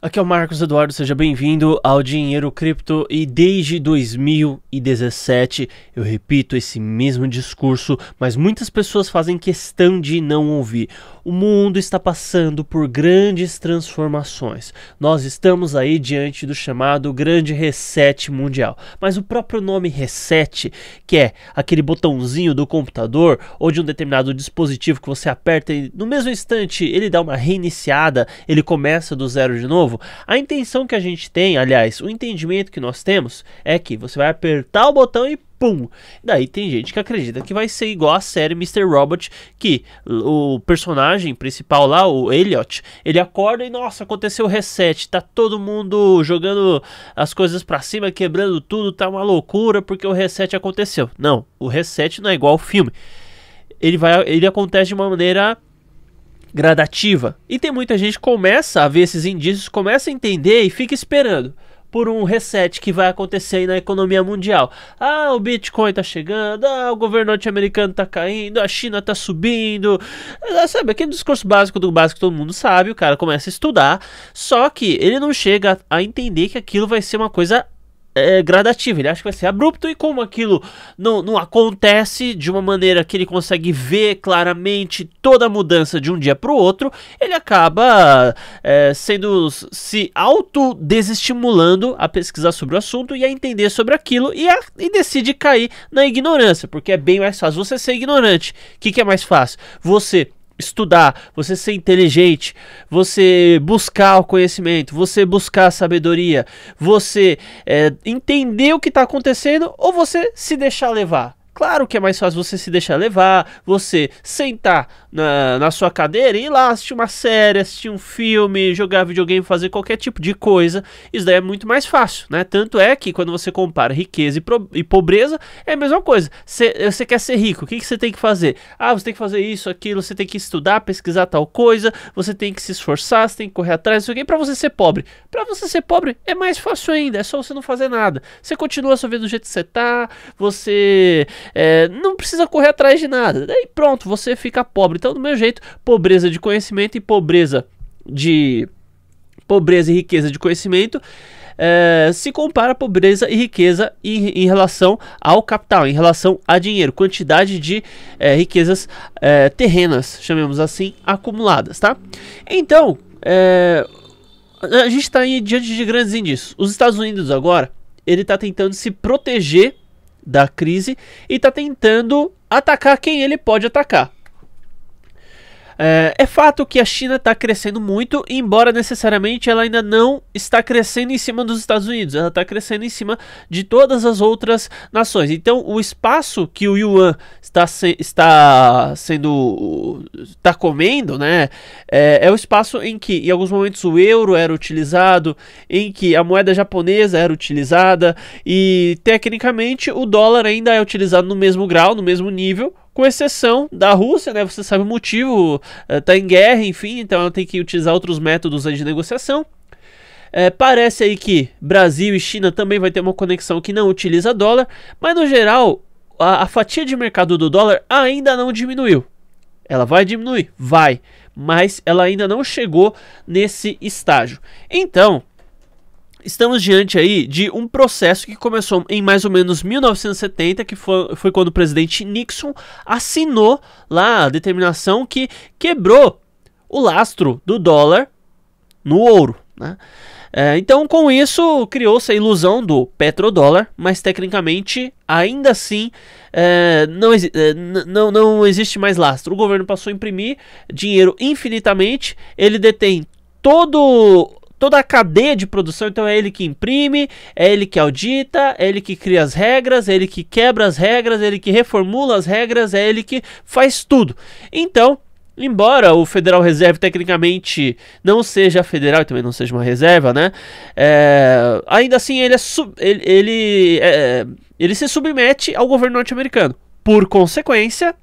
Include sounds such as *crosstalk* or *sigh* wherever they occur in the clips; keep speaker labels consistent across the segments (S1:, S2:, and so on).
S1: Aqui é o Marcos Eduardo, seja bem-vindo ao Dinheiro Cripto e desde 2017 eu repito esse mesmo discurso, mas muitas pessoas fazem questão de não ouvir. O mundo está passando por grandes transformações. Nós estamos aí diante do chamado Grande Reset Mundial. Mas o próprio nome Reset, que é aquele botãozinho do computador ou de um determinado dispositivo que você aperta e no mesmo instante ele dá uma reiniciada, ele começa do zero de novo novo, a intenção que a gente tem, aliás, o entendimento que nós temos é que você vai apertar o botão e pum. Daí tem gente que acredita que vai ser igual a série Mr. Robot, que o personagem principal lá, o Elliot, ele acorda e nossa, aconteceu o reset, tá todo mundo jogando as coisas para cima, quebrando tudo, tá uma loucura porque o reset aconteceu. Não, o reset não é igual ao filme. Ele vai ele acontece de uma maneira gradativa. E tem muita gente que começa a ver esses indícios, começa a entender e fica esperando por um reset que vai acontecer aí na economia mundial. Ah, o Bitcoin tá chegando, ah, o governo norte-americano tá caindo, a China tá subindo. Ah, sabe, aquele discurso básico do básico todo mundo sabe, o cara começa a estudar, só que ele não chega a entender que aquilo vai ser uma coisa é, é gradativo, ele acha que vai ser abrupto, e como aquilo não, não acontece de uma maneira que ele consegue ver claramente toda a mudança de um dia para o outro, ele acaba é, sendo se autodesestimulando a pesquisar sobre o assunto e a entender sobre aquilo e, a, e decide cair na ignorância, porque é bem mais fácil você ser ignorante. O que, que é mais fácil? Você estudar, você ser inteligente, você buscar o conhecimento, você buscar a sabedoria, você é, entender o que está acontecendo ou você se deixar levar. Claro que é mais fácil você se deixar levar, você sentar na, na sua cadeira e ir lá assistir uma série, assistir um filme, jogar videogame, fazer qualquer tipo de coisa. Isso daí é muito mais fácil, né? Tanto é que quando você compara riqueza e, pro, e pobreza, é a mesma coisa. você eh, quer ser rico, o que, que você tem que fazer? Ah, você tem que fazer isso, aquilo, você tem que estudar, pesquisar tal coisa, você tem que se esforçar, você tem que correr atrás, isso aqui, pra você ser pobre. Pra você ser pobre é mais fácil ainda, é só você não fazer nada. Você continua sua vida do jeito que você tá, você é, não precisa correr atrás de nada. Daí pronto, você fica pobre. Então, do meu jeito, pobreza de conhecimento e pobreza de. Pobreza e riqueza de conhecimento. É, se compara pobreza e riqueza em, em, relação ao capital, em relação a dinheiro, quantidade de é, riquezas é, terrenas, chamemos assim, acumuladas, tá? Então, é, a gente está diante de grandes indícios. Os Estados Unidos agora, ele está tentando se proteger da crise e está tentando atacar quem ele pode atacar. É, é fato que a China está crescendo muito, embora necessariamente ela ainda não está crescendo em cima dos Estados Unidos, ela está crescendo em cima de todas as outras nações. Então, o espaço que o Yuan está, se, está sendo. está comendo, né? É, é o espaço em que, em alguns momentos, o euro era utilizado, em que a moeda japonesa era utilizada, e tecnicamente o dólar ainda é utilizado no mesmo grau, no mesmo nível com exceção da Rússia, né? Você sabe o motivo, eh, tá em guerra, enfim, então ela tem que utilizar outros métodos de negociação. É, parece aí que Brasil e China também vai ter uma conexão que não utiliza dólar, mas no geral a, a fatia de mercado do dólar ainda não diminuiu. Ela vai diminuir? Vai, mas ela ainda não chegou nesse estágio. Então, Estamos diante aí de um processo que começou em mais ou menos 1970, que foi, foi quando o presidente Nixon assinou lá a determinação que quebrou o lastro do dólar no ouro. Né? É, então, com isso, criou-se a ilusão do petrodólar, mas tecnicamente, ainda assim, é, não, é, não, não existe mais lastro. O governo passou a imprimir dinheiro infinitamente, ele detém todo toda a cadeia de produção. Então é ele que imprime, é ele que audita, é ele que cria as regras, é ele que quebra as regras, é ele que reformula as regras, é ele que faz tudo. Então, Embora o Federal Reserve tecnicamente não seja federal e também não seja uma reserva, né? É, ainda assim, ele, é sub, ele, ele, é, ele se submete ao governo norte-americano. Por consequência,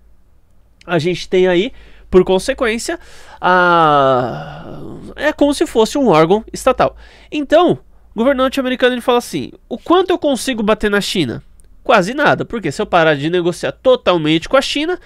S1: a gente tem aí por consequência, a... é como se fosse um órgão estatal. Então, o governante americano ele fala assim: o quanto eu consigo bater na China? Quase nada, porque se eu parar de negociar totalmente com a China,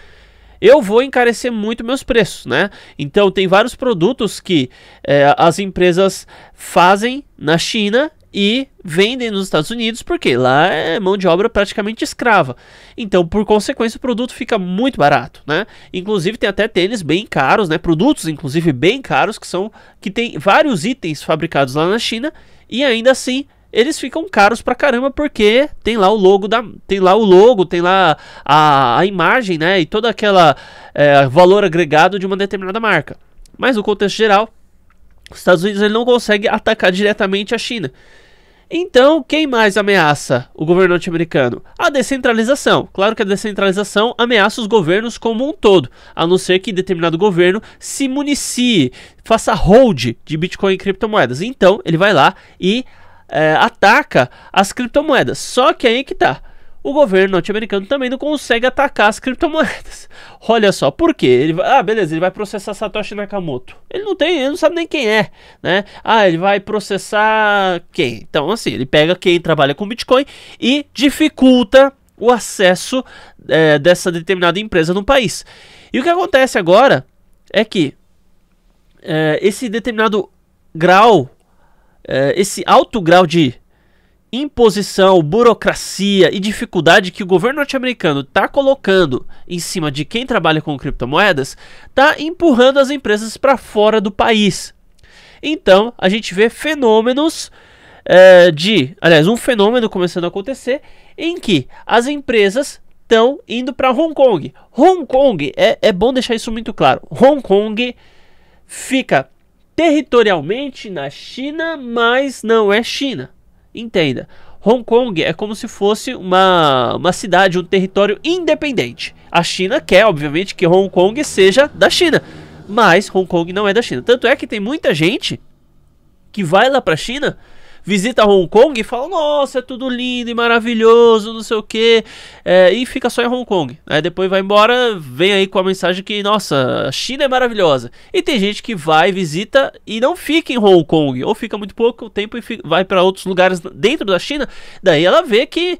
S1: eu vou encarecer muito meus preços, né? Então tem vários produtos que é, as empresas fazem na China e vendem nos Estados Unidos porque lá é mão de obra praticamente escrava. Então, por consequência, o produto fica muito barato, né? Inclusive tem até tênis bem caros, né? Produtos inclusive bem caros que são que tem vários itens fabricados lá na China e ainda assim eles ficam caros pra caramba porque tem lá o logo da tem lá o logo tem lá a, a imagem né e toda aquela é, valor agregado de uma determinada marca mas no contexto geral os Estados Unidos ele não consegue atacar diretamente a China. Então, quem mais ameaça o governo norte-americano? A descentralização. Claro que a descentralização ameaça os governos como um todo, a não ser que determinado governo se municie, faça hold de Bitcoin e criptomoedas. Então, ele vai lá e é, ataca as criptomoedas. Só que aí que tá o governo norte-americano também não consegue atacar as criptomoedas. *laughs* Olha só, por quê? Ele vai, ah, beleza, ele vai processar Satoshi Nakamoto. Ele não tem, ele não sabe nem quem é, né? Ah, ele vai processar quem? Então, assim, ele pega quem trabalha com Bitcoin e dificulta o acesso é, dessa determinada empresa no país. E o que acontece agora é que é, esse determinado grau, é, esse alto grau de imposição, burocracia e dificuldade que o governo norte-americano está colocando em cima de quem trabalha com criptomoedas está empurrando as empresas para fora do país. Então a gente vê fenômenos é, de, aliás, um fenômeno começando a acontecer em que as empresas estão indo para Hong Kong. Hong Kong é, é bom deixar isso muito claro. Hong Kong fica territorialmente na China, mas não é China Entenda, Hong Kong é como se fosse uma, uma cidade, um território independente. A China quer, obviamente, que Hong Kong seja da China, mas Hong Kong não é da China. Tanto é que tem muita gente que vai lá para a China visita Hong Kong e fala: Nossa, é tudo lindo e maravilhoso, não sei o que, é, e fica só em Hong Kong. depois vai embora, vem aí com a mensagem que, nossa, a China é maravilhosa. E tem gente que vai, visita e não fica em Hong Kong, ou fica muito pouco tempo e fica, vai para outros lugares dentro da China. Daí ela vê que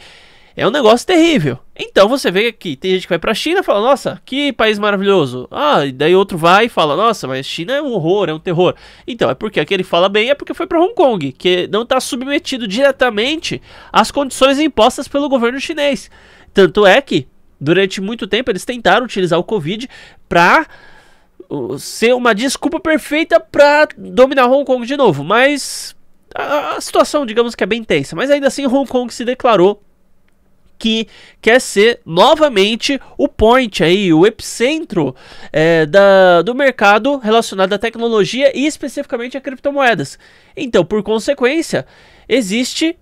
S1: é um negócio terrível. Então você vê que tem gente que vai pra China e fala, nossa, que país maravilhoso. Ah, e daí outro vai e fala, nossa, mas China é um horror, é um terror. Então, é porque aquele fala bem, é porque foi para Hong Kong, que não está submetido diretamente às condições impostas pelo governo chinês. Tanto é que, durante muito tempo, eles tentaram utilizar o Covid para ser uma desculpa perfeita para dominar Hong Kong de novo, mas a situação, digamos que é bem tensa, mas ainda assim Hong Kong se declarou que quer ser novamente o point aí, o epicentro é, da, do mercado relacionado à tecnologia e especificamente a criptomoedas. Então, por consequência, existe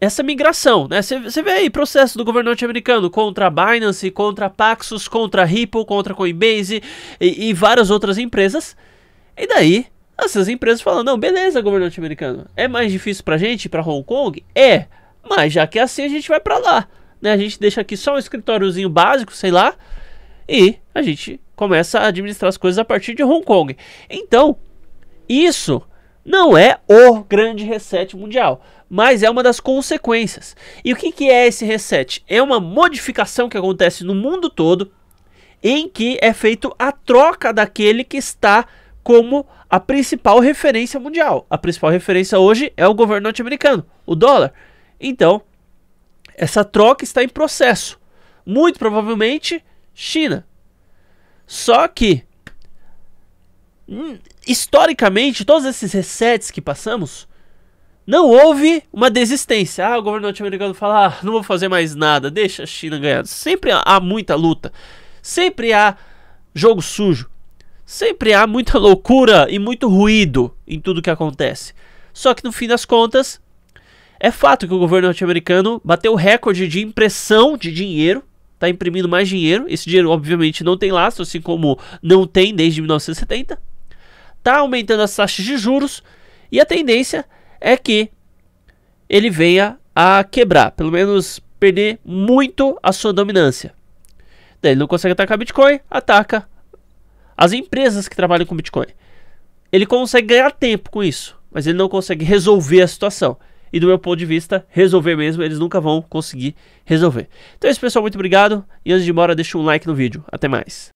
S1: essa migração, né? Você vê aí processo do governo norte-americano contra a Binance, contra a Paxos, contra a Ripple, contra a Coinbase e, e várias outras empresas. E daí, essas empresas falam: não, beleza, governo norte-americano, é mais difícil pra gente, pra Hong Kong? É, mas já que é assim, a gente vai pra lá né? A gente deixa aqui só um escritóriozinho básico, sei lá, e a gente começa a administrar as coisas a partir de Hong Kong. Então, isso não é o grande reset mundial, mas é uma das consequências. E o que, que é esse reset? É uma modificação que acontece no mundo todo em que é feito a troca daquele que está como a principal referência mundial. A principal referência hoje é o governo norte-americano, o dólar. Então, essa troca está em processo. Muito provavelmente China. Só que hum, historicamente, todos esses resets que passamos, não houve uma desistência. Ah, o governo norte-americano fala, ah, não vou fazer mais nada, deixa a China ganhar. Sempre há muita luta, sempre há jogo sujo, sempre há muita loucura e muito ruído em tudo que acontece. Só que no fim das contas, é fato que o governo norte-americano bateu o recorde de impressão de dinheiro, está imprimindo mais dinheiro. Esse dinheiro, obviamente, não tem laço, assim como não tem desde 1970. Está aumentando as taxas de juros e a tendência é que ele venha a quebrar, pelo menos perder muito a sua dominância. Daí ele não consegue atacar Bitcoin, ataca as empresas que trabalham com Bitcoin. Ele consegue ganhar tempo com isso, mas ele não consegue resolver a situação. E do meu ponto de vista, resolver mesmo, eles nunca vão conseguir resolver. Então é isso, pessoal. Muito obrigado. E antes de ir embora, deixa um like no vídeo. Até mais.